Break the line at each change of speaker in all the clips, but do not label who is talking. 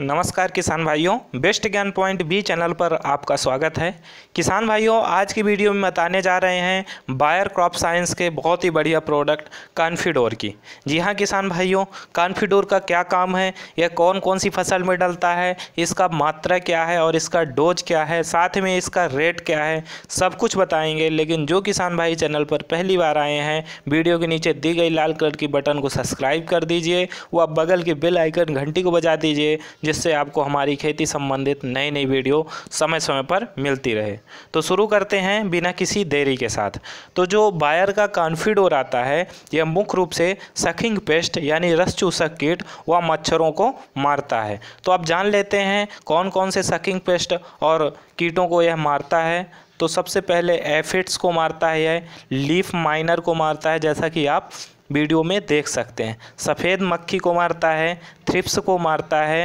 नमस्कार किसान भाइयों बेस्ट ज्ञान पॉइंट बी चैनल पर आपका स्वागत है किसान भाइयों आज की वीडियो में बताने जा रहे हैं बायर क्रॉप साइंस के बहुत ही बढ़िया प्रोडक्ट कॉन्फिडोर की जी हाँ किसान भाइयों कॉन्फिडोर का क्या काम है यह कौन कौन सी फसल में डलता है इसका मात्रा क्या है और इसका डोज क्या है साथ में इसका रेट क्या है सब कुछ बताएँगे लेकिन जो किसान भाई चैनल पर पहली बार आए हैं वीडियो के नीचे दी गई लाल कलर की बटन को सब्सक्राइब कर दीजिए व बगल के बिल आइकन घंटी को बजा दीजिए जिससे आपको हमारी खेती संबंधित नई नई वीडियो समय समय पर मिलती रहे तो शुरू करते हैं बिना किसी देरी के साथ तो जो बायर का कॉन्फिडोर आता है यह मुख्य रूप से सखिंग पेस्ट यानी रस चूसक कीट व मच्छरों को मारता है तो आप जान लेते हैं कौन कौन से सकिंग पेस्ट और कीटों को यह मारता है तो सबसे पहले एफिट्स को मारता है यह लीफ माइनर को मारता है जैसा कि आप वीडियो में देख सकते हैं सफ़ेद मक्खी को मारता है थ्रिप्स को मारता है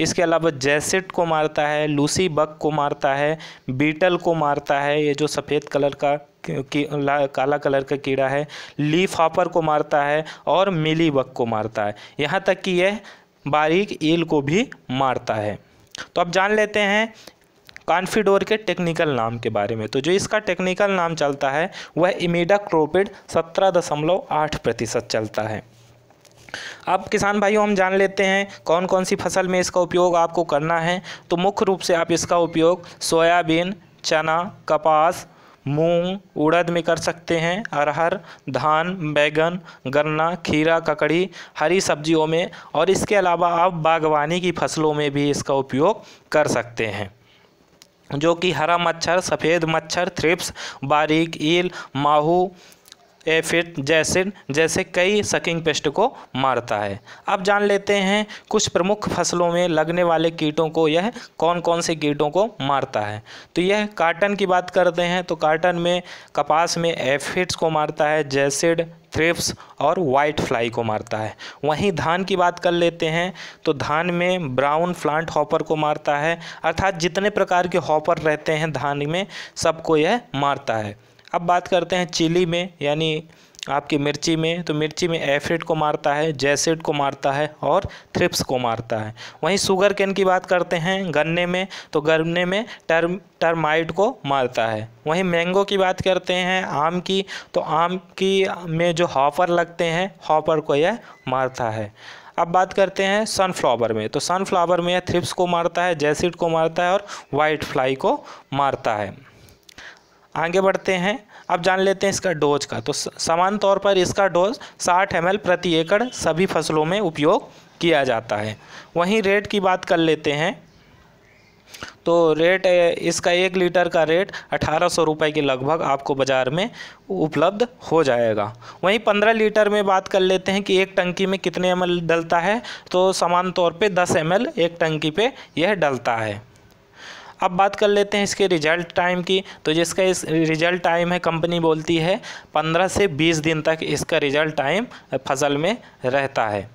इसके अलावा जैसेट को मारता है लूसी बक को मारता है बीटल को मारता है ये जो सफ़ेद कलर का की काला कलर का कीड़ा है लीफ हॉपर को मारता है और मिली बक को मारता है यहाँ तक कि यह बारीक ईल को भी मारता है तो अब जान लेते हैं कॉन्फिडोर के टेक्निकल नाम के बारे में तो जो इसका टेक्निकल नाम चलता है वह इमीडा क्रोपिड सत्रह दशमलव आठ प्रतिशत चलता है अब किसान भाइयों हम जान लेते हैं कौन कौन सी फसल में इसका उपयोग आपको करना है तो मुख्य रूप से आप इसका उपयोग सोयाबीन चना कपास मूंग उड़द में कर सकते हैं अरहर धान बैगन गन्ना खीरा ककड़ी हरी सब्जियों में और इसके अलावा आप बागवानी की फसलों में भी इसका उपयोग कर सकते हैं जो कि हरा मच्छर सफ़ेद मच्छर थ्रिप्स बारीक ईल माहू एफिड जैसिड जैसे कई सकिंग पेस्ट को मारता है अब जान लेते हैं कुछ प्रमुख फसलों में लगने वाले कीटों को यह कौन कौन से कीटों को मारता है तो यह कार्टन की बात करते हैं तो कार्टन में कपास में एफिड्स को मारता है जैसिड थ्रिप्स और वाइट फ्लाई को मारता है वहीं धान की बात कर लेते हैं तो धान में ब्राउन प्लांट हॉपर को मारता है अर्थात जितने प्रकार के हॉपर रहते हैं धान में सबको यह मारता है अब बात करते हैं चिली में यानी आपकी मिर्ची में तो मिर्ची में एफिड को मारता है जैसिड को मारता है और थ्रिप्स को मारता है वहीं शुगर कैन की बात करते हैं गन्ने में तो गन्ने में टर्म टर्माइट को मारता है वहीं मैंगो की बात करते हैं आम की तो आम की में जो हॉपर लगते हैं हॉपर को यह मारता है अब बात करते हैं सनफ्लावर में तो सनफ्लावर में यह थ्रिप्स को मारता है जैसिड को मारता है और वाइट फ्लाई को मारता है आगे बढ़ते हैं अब जान लेते हैं इसका डोज का तो समान तौर पर इसका डोज 60 एम प्रति एकड़ सभी फसलों में उपयोग किया जाता है वहीं रेट की बात कर लेते हैं तो रेट इसका एक लीटर का रेट अठारह सौ रुपये के लगभग आपको बाज़ार में उपलब्ध हो जाएगा वहीं पंद्रह लीटर में बात कर लेते हैं कि एक टंकी में कितने एम डलता है तो समान तौर पे दस एम एक टंकी पे यह डलता है अब बात कर लेते हैं इसके रिजल्ट टाइम की तो जिसका इस रिजल्ट टाइम है कंपनी बोलती है पंद्रह से बीस दिन तक इसका रिजल्ट टाइम फसल में रहता है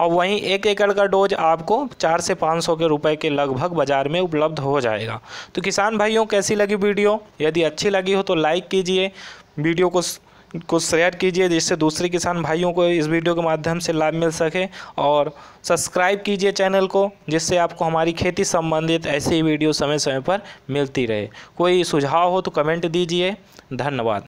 और वहीं एक एकड़ का डोज आपको चार से पाँच सौ के रुपए के लगभग बाज़ार में उपलब्ध हो जाएगा तो किसान भाइयों कैसी लगी वीडियो यदि अच्छी लगी हो तो लाइक कीजिए वीडियो को को शेयर कीजिए जिससे दूसरे किसान भाइयों को इस वीडियो के माध्यम से लाभ मिल सके और सब्सक्राइब कीजिए चैनल को जिससे आपको हमारी खेती संबंधित ऐसी ही वीडियो समय समय पर मिलती रहे कोई सुझाव हो तो कमेंट दीजिए धन्यवाद